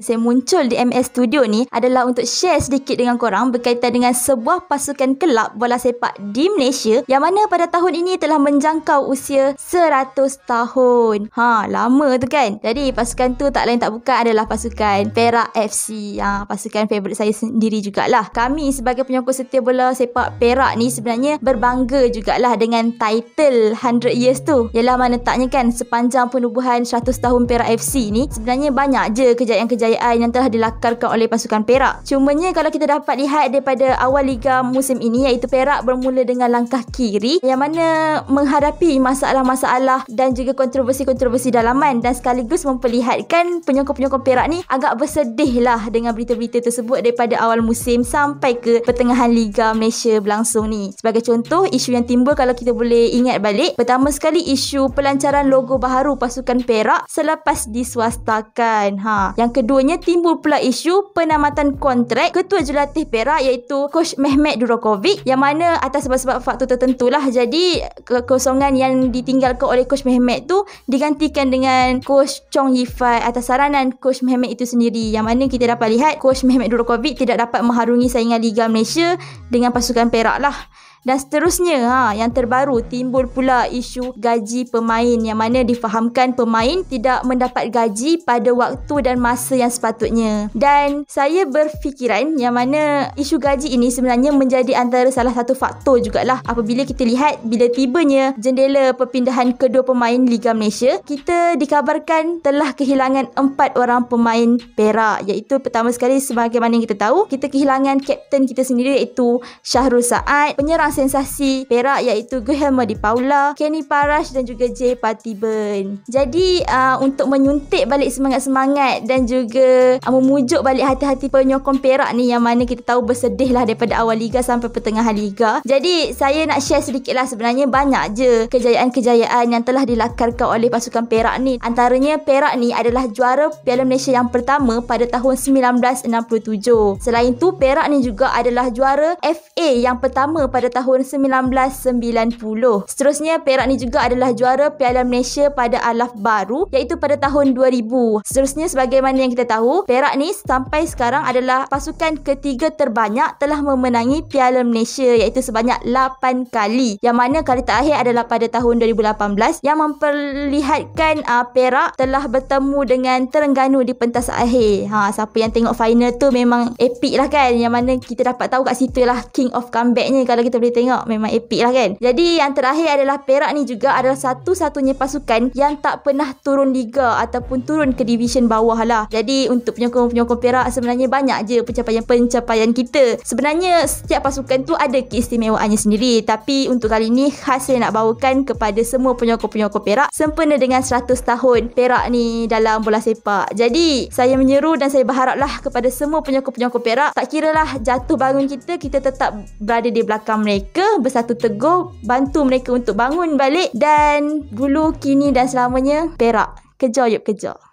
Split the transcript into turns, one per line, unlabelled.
saya muncul di MS Studio ni adalah untuk share sedikit dengan korang berkaitan dengan sebuah pasukan kelab bola sepak di Malaysia yang mana pada tahun ini telah menjangkau usia 100 tahun. Ha, lama tu kan? Jadi pasukan tu tak lain tak bukan adalah pasukan Perak FC. Ha, pasukan favourite saya sendiri jugalah. Kami sebagai penyokong setia bola sepak Perak ni sebenarnya berbangga jugalah dengan title 100 years tu. Yalah mana taknya kan sepanjang penubuhan 100 tahun Perak FC ni sebenarnya banyak je kejayaan-kejayaan kejayaan yang telah dilakarkan oleh pasukan Perak. Cumanya kalau kita dapat lihat daripada awal liga musim ini iaitu Perak bermula dengan langkah kiri yang mana menghadapi masalah-masalah dan juga kontroversi-kontroversi dalaman dan sekaligus memperlihatkan penyokong-penyokong Perak ni agak bersedih lah dengan berita-berita tersebut daripada awal musim sampai ke pertengahan Liga Malaysia berlangsung ni. Sebagai contoh, isu yang timbul kalau kita boleh ingat balik, pertama sekali isu pelancaran logo baru pasukan Perak selepas diswastakan. Ha. Yang kedua keduanya timbul pula isu penamatan kontrak ketua jelatih Perak iaitu coach Mehmet Durokovic yang mana atas sebab-sebab faktor tertentulah jadi kekosongan yang ditinggalkan oleh coach Mehmet tu digantikan dengan coach Chong Yifat atas saranan coach Mehmet itu sendiri yang mana kita dapat lihat coach Mehmet Durokovic tidak dapat mengharungi saingan Liga Malaysia dengan pasukan Perak lah. Dan seterusnya ha, yang terbaru timbul pula isu gaji pemain yang mana difahamkan pemain tidak mendapat gaji pada waktu dan masa yang sepatutnya. Dan saya berfikiran yang mana isu gaji ini sebenarnya menjadi antara salah satu faktor jugalah apabila kita lihat bila tibanya jendela perpindahan kedua pemain Liga Malaysia kita dikabarkan telah kehilangan empat orang pemain Perak iaitu pertama sekali sebagaimana yang kita tahu kita kehilangan kapten kita sendiri iaitu Syahrul Saad penyerang sensasi Perak iaitu Gehelma di Paula, Kenny Parash dan juga Jay Patiben. Jadi uh, untuk menyuntik balik semangat-semangat dan juga uh, memujuk balik hati-hati penyokong Perak ni yang mana kita tahu bersedih lah daripada awal liga sampai pertengahan liga. Jadi saya nak share sedikit lah sebenarnya banyak je kejayaan-kejayaan yang telah dilakarkan oleh pasukan Perak ni. Antaranya Perak ni adalah juara Piala Malaysia yang pertama pada tahun 1967. Selain tu Perak ni juga adalah juara FA yang pertama pada tahun tahun 1990. Seterusnya, Perak ni juga adalah juara Piala Malaysia pada alaf baru iaitu pada tahun 2000. Seterusnya, sebagaimana yang kita tahu, Perak ni sampai sekarang adalah pasukan ketiga terbanyak telah memenangi Piala Malaysia iaitu sebanyak 8 kali yang mana kali terakhir adalah pada tahun 2018 yang memperlihatkan uh, Perak telah bertemu dengan Terengganu di pentas akhir. Ha, siapa yang tengok final tu memang epic lah kan yang mana kita dapat tahu kat situ lah King of Comebacknya kalau kita boleh boleh tengok memang epic lah kan jadi yang terakhir adalah Perak ni juga adalah satu-satunya pasukan yang tak pernah turun liga ataupun turun ke division bawah lah jadi untuk penyokong-penyokong Perak sebenarnya banyak je pencapaian-pencapaian kita sebenarnya setiap pasukan tu ada keistimewaannya sendiri tapi untuk kali ni khas saya nak bawakan kepada semua penyokong-penyokong Perak sempena dengan 100 tahun Perak ni dalam bola sepak jadi saya menyeru dan saya berharaplah kepada semua penyokong-penyokong Perak tak kiralah jatuh bangun kita kita tetap berada di belakang mereka mereka bersatu teguh bantu mereka untuk bangun balik dan dulu kini dan selamanya Perak kejar yuk kejar